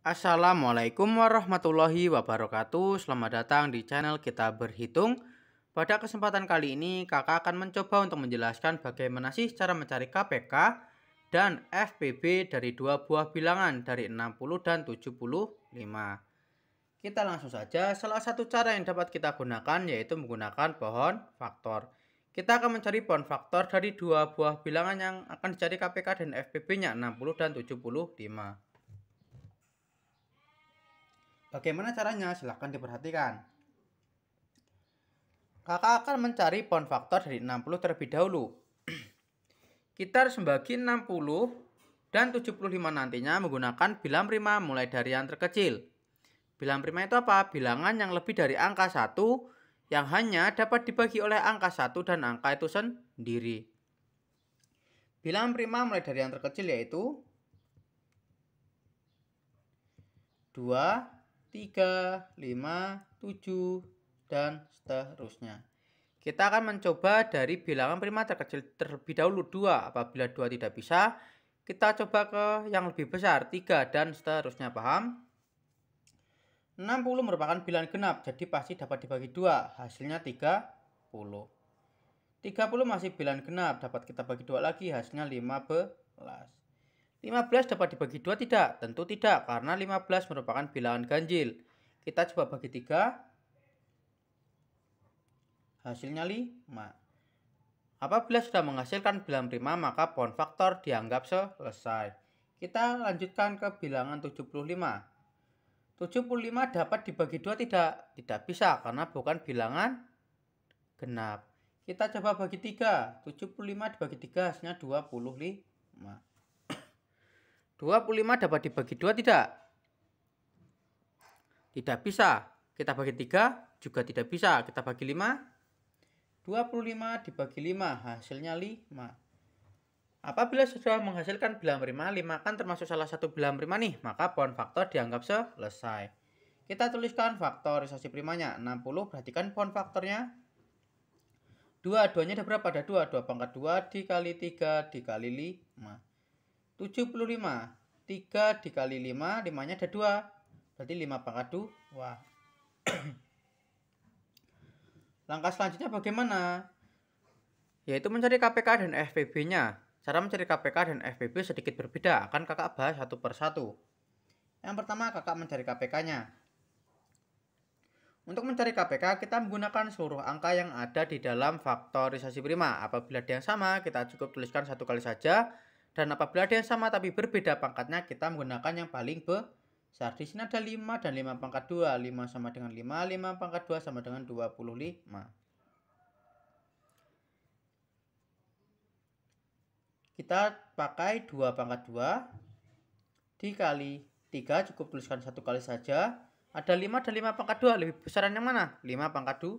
Assalamualaikum warahmatullahi wabarakatuh Selamat datang di channel kita berhitung Pada kesempatan kali ini kakak akan mencoba untuk menjelaskan bagaimana sih cara mencari KPK dan FPB dari dua buah bilangan dari 60 dan 75 Kita langsung saja salah satu cara yang dapat kita gunakan yaitu menggunakan pohon faktor Kita akan mencari pohon faktor dari dua buah bilangan yang akan dicari KPK dan FPB nya 60 dan 75 Bagaimana caranya? Silahkan diperhatikan. Kakak akan mencari pound faktor dari 60 terlebih dahulu. Kita harus membagi 60 dan 75 nantinya menggunakan bilang prima mulai dari yang terkecil. Bilang prima itu apa? Bilangan yang lebih dari angka 1 yang hanya dapat dibagi oleh angka 1 dan angka itu sendiri. Bilangan prima mulai dari yang terkecil yaitu 2, 3, 5, 7, dan seterusnya. Kita akan mencoba dari bilangan prima terkecil terlebih dahulu 2. Apabila 2 tidak bisa, kita coba ke yang lebih besar 3 dan seterusnya. Paham? 60 merupakan bilangan genap, jadi pasti dapat dibagi 2. Hasilnya 30. 30 masih bilangan genap, dapat kita bagi 2 lagi, hasilnya 15. 15 dapat dibagi dua tidak? Tentu tidak, karena 15 merupakan bilangan ganjil. Kita coba bagi tiga. Hasilnya 5. Apabila sudah menghasilkan bilangan prima, maka pohon faktor dianggap selesai. Kita lanjutkan ke bilangan 75. 75 dapat dibagi dua tidak? Tidak bisa, karena bukan bilangan genap. Kita coba bagi tiga. 75 dibagi tiga hasilnya 25. 25 dapat dibagi 2 tidak? Tidak bisa. Kita bagi 3 juga tidak bisa. Kita bagi 5. 25 dibagi 5 hasilnya 5. Apabila sudah menghasilkan bilangan prima, 5 kan termasuk salah satu bilangan prima nih, maka pohon faktor dianggap selesai. Kita tuliskan faktorisasi primanya 60, perhatikan pohon faktornya 2, 2 nya ada berapa? Ada 2, 2 pangkat 2 dikali 3 dikali 5 75 3 dikali 5, 5 nya ada 2. Berarti 5 pangkat 2. Langkah selanjutnya bagaimana? Yaitu mencari KPK dan FPB-nya. Cara mencari KPK dan FPB sedikit berbeda, akan kakak bahas satu persatu. Yang pertama kakak mencari KPK-nya. Untuk mencari KPK, kita menggunakan seluruh angka yang ada di dalam faktorisasi prima. Apabila ada yang sama, kita cukup tuliskan satu kali saja dan apabila ada yang sama tapi berbeda pangkatnya, kita menggunakan yang paling besar. Di sini ada 5 dan 5 pangkat 2. 5 sama dengan 5, 5 pangkat 2 sama dengan 25. Kita pakai 2 pangkat 2 dikali 3 cukup tuliskan satu kali saja. Ada 5 dan 5 pangkat 2. Lebih besaran yang mana? 5 pangkat 2.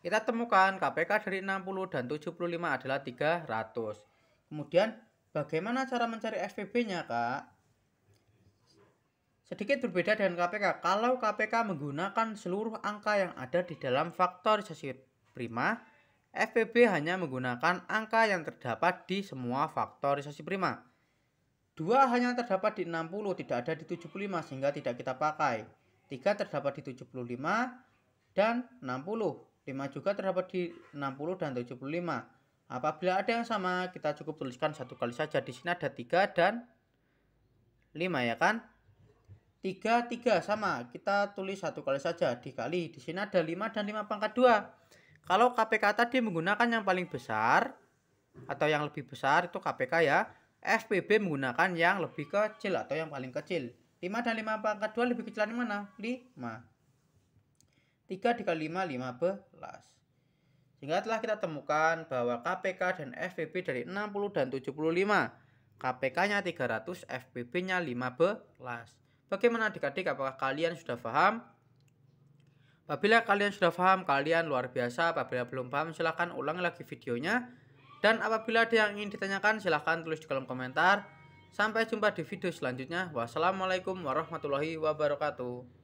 Kita temukan KPK dari 60 dan 75 adalah 300. Kemudian bagaimana cara mencari FPB nya Kak? Sedikit berbeda dengan KPK. Kalau KPK menggunakan seluruh angka yang ada di dalam faktorisasi prima, FPB hanya menggunakan angka yang terdapat di semua faktorisasi prima. Dua hanya terdapat di 60, tidak ada di 75 sehingga tidak kita pakai. Tiga terdapat di 75 dan 60. 5 juga terdapat di 60 dan 75. Apabila ada yang sama, kita cukup tuliskan satu kali saja. Di sini ada 3 dan 5 ya kan? 3, 3 sama. Kita tulis satu kali saja. Dikali. Di sini ada 5 dan 5 pangkat 2. Kalau KPK tadi menggunakan yang paling besar atau yang lebih besar itu KPK ya. FPB menggunakan yang lebih kecil atau yang paling kecil. 5 dan 5 pangkat 2 lebih kecilan yang mana? 5. 3 dikali 5, 15. Sehingga telah kita temukan bahwa KPK dan FPP dari 60 dan 75. KPK-nya 300, FPP-nya 15. Bagaimana adik-adik, apakah kalian sudah paham? Apabila kalian sudah paham, kalian luar biasa. Apabila belum paham, silahkan ulangi lagi videonya. Dan apabila ada yang ingin ditanyakan, silahkan tulis di kolom komentar. Sampai jumpa di video selanjutnya. Wassalamualaikum warahmatullahi wabarakatuh.